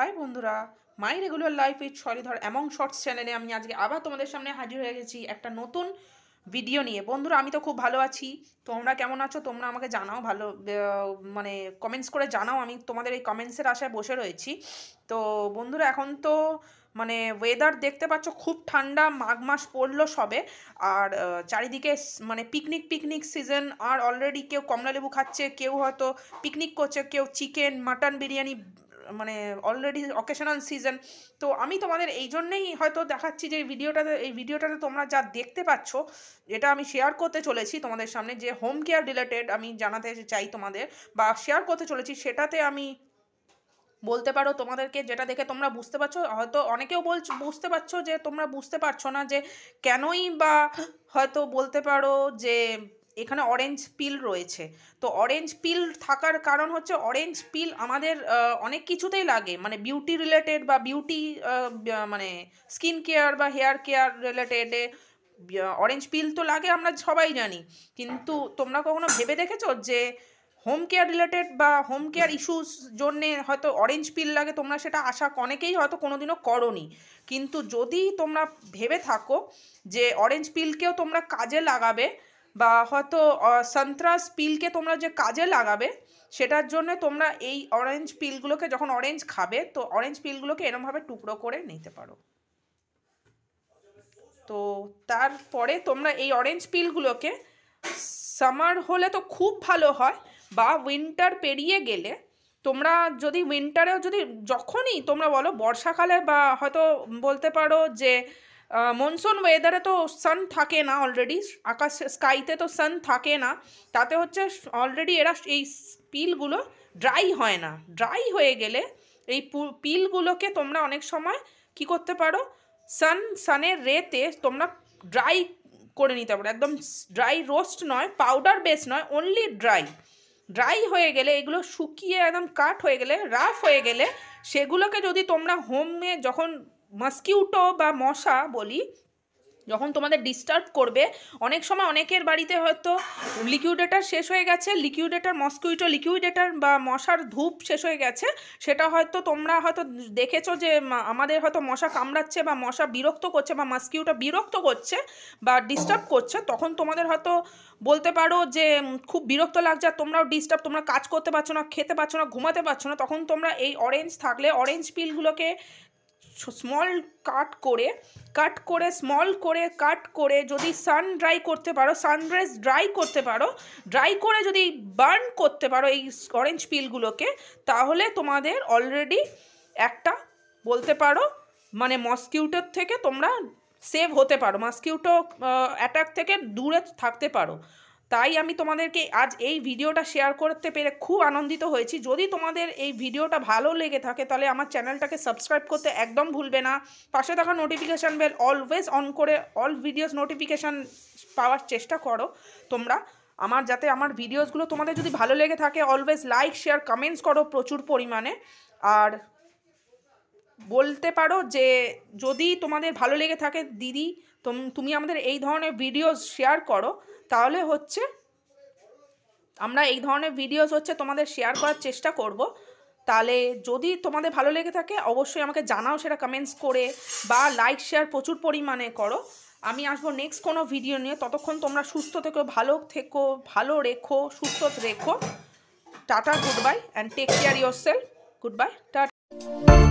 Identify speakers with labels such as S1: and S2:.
S1: high বন্ধুরা মাই regular life with ধর এমন শর্টস চ্যানেলে আমি আজকে আবার তোমাদের সামনে হাজির হয়ে গেছি একটা নতুন ভিডিও নিয়ে বন্ধুরা আমি তো খুব ভালো আছি তোমরা কেমন আছো তোমরা আমাকে জানাও ভালো মানে কমেন্টস করে জানাও আমি তোমাদের এই কমেন্টসের আশায় বসে রয়েছি তো বন্ধুরা এখন তো মানে ওয়েদার দেখতে পাচ্ছ খুব ঠান্ডা মাঘ মাস পড়লো সবে আর চারিদিকে মানে পিকনিক পিকনিক সিজন আর অলরেডি কেউ কমলালেবু খাচ্ছে কেউ হয়তো পিকনিক করছে কেউ চিকেন মাটন বিরিয়ানি মানে অলরেডি অকেশনাল সিজন তো আমি তোমাদের এই জন্যেই হয়তো দেখাচ্ছি যে ভিডিওটাতে এই ভিডিওটাতে তোমরা যা দেখতে পাচ্ছ যেটা আমি শেয়ার করতে চলেছি তোমাদের সামনে যে হোম কেয়ার রিলেটেড আমি জানাতে চাই তোমাদের বা শেয়ার করতে চলেছি সেটাতে আমি বলতে পারো তোমাদেরকে যেটা দেখে তোমরা বুঝতে পারছো হয়তো অনেকেও বল বুঝতে পারছো যে তোমরা বুঝতে পারছো না যে কেনই বা হয়তো বলতে পারো যে এখানে অরেঞ্জ পিল রয়েছে তো অরেঞ্জ পিল থাকার কারণ হচ্ছে অরেঞ্জ পিল আমাদের অনেক কিছুতেই লাগে মানে বিউটি রিলেটেড বা বিউটি মানে স্কিন কেয়ার বা হেয়ার কেয়ার রিলেটেডে অরেঞ্জ পিল তো লাগে আমরা সবাই জানি কিন্তু তোমরা কখনো ভেবে দেখেছো যে হোম কেয়ার রিলেটেড বা হোম কেয়ার ইস্যুস জন্যে হয়তো অরেঞ্জ পিল লাগে তোমরা সেটা আশা অনেকেই হয়তো কোনোদিনও করনি কিন্তু যদি তোমরা ভেবে থাকো যে অরেঞ্জ পিলকেও তোমরা কাজে লাগাবে বা হয়তো সন্ত্রাস পিলকে তোমরা যে কাজে লাগাবে সেটার জন্য তোমরা এই অরেঞ্জ পিলগুলোকে যখন অরেঞ্জ খাবে তো অরেঞ্জ পিলগুলোকে এরমভাবে টুকরো করে নিতে পারো তো তারপরে তোমরা এই অরেঞ্জ পিলগুলোকে সামার হলে তো খুব ভালো হয় বা উইন্টার পেরিয়ে গেলে তোমরা যদি উইন্টারেও যদি যখনই তোমরা বলো বর্ষাকালে বা হয়তো বলতে পারো যে মনসুন ওয়েদারে তো সান থাকে না অলরেডি আকাশ স্কাইতে তো সান থাকে না তাতে হচ্ছে অলরেডি এরা এই পিলগুলো ড্রাই হয় না ড্রাই হয়ে গেলে এই পিলগুলোকে তোমরা অনেক সময় কি করতে পারো সান সানের রেতে তোমরা ড্রাই করে নিতে পারো একদম ড্রাই রোস্ট নয় পাউডার বেস নয় অনলি ড্রাই ড্রাই হয়ে গেলে এগুলো শুকিয়ে একদম কাট হয়ে গেলে রাফ হয়ে গেলে সেগুলোকে যদি তোমরা হোমে যখন মাস্কিউটো বা মশা বলি যখন তোমাদের ডিস্টার্ব করবে অনেক সময় অনেকের বাড়িতে হয়তো লিকুইডেটার শেষ হয়ে গেছে লিকুইডেটার মস্কুইটো লিকুইডেটার বা মশার ধূপ শেষ হয়ে গেছে সেটা হয়তো তোমরা হয়তো দেখেছো যে আমাদের হয়তো মশা কামড়াচ্ছে বা মশা বিরক্ত করছে বা মাস্কিউটা বিরক্ত করছে বা ডিস্টার্ব করছে তখন তোমাদের হয়তো বলতে পারো যে খুব বিরক্ত লাগছে আর তোমরাও ডিস্টার্ব তোমরা কাজ করতে পারছো না খেতে পারছো না ঘুমাতে পারছো না তখন তোমরা এই অরেঞ্জ থাকলে অরেঞ্জ পিলগুলোকে স্মল কাট করে কাট করে স্মল করে কাট করে যদি সান ড্রাই করতে পারো সানরাইজ ড্রাই করতে পারো ড্রাই করে যদি বার্ন করতে পারো এই অরেঞ্জ পিলগুলোকে তাহলে তোমাদের অলরেডি একটা বলতে পারো মানে মসকিউটোর থেকে তোমরা সেভ হতে পারো মসকিউটো অ্যাটাক থেকে দূরে থাকতে পারো তাই আমি তোমাদেরকে আজ এই ভিডিওটা শেয়ার করতে পেরে খুব আনন্দিত হয়েছি যদি তোমাদের এই ভিডিওটা ভালো লেগে থাকে তাহলে আমার চ্যানেলটাকে সাবস্ক্রাইব করতে একদম ভুলবে না পাশে থাকা নোটিফিকেশান বেল অলওয়েজ অন করে অল ভিডিওস নোটিফিকেশান পাওয়ার চেষ্টা করো তোমরা আমার যাতে আমার ভিডিওসগুলো তোমাদের যদি ভালো লেগে থাকে অলওয়েজ লাইক শেয়ার কমেন্টস করো প্রচুর পরিমাণে আর বলতে পারো যে যদি তোমাদের ভালো লেগে থাকে দিদি তুমি আমাদের এই ধরনের ভিডিওস শেয়ার করো তাহলে হচ্ছে আমরা এই ধরনের ভিডিওস হচ্ছে তোমাদের শেয়ার করার চেষ্টা করব তাহলে যদি তোমাদের ভালো লেগে থাকে অবশ্যই আমাকে জানাও সেটা কমেন্টস করে বা লাইক শেয়ার প্রচুর পরিমাণে করো আমি আসবো নেক্সট কোনো ভিডিও নিয়ে ততক্ষণ তোমরা সুস্থ থেকো ভালো থেকো ভালো রেখো সুস্থ রেখো টাটা goodbye and take care yourself goodbye tata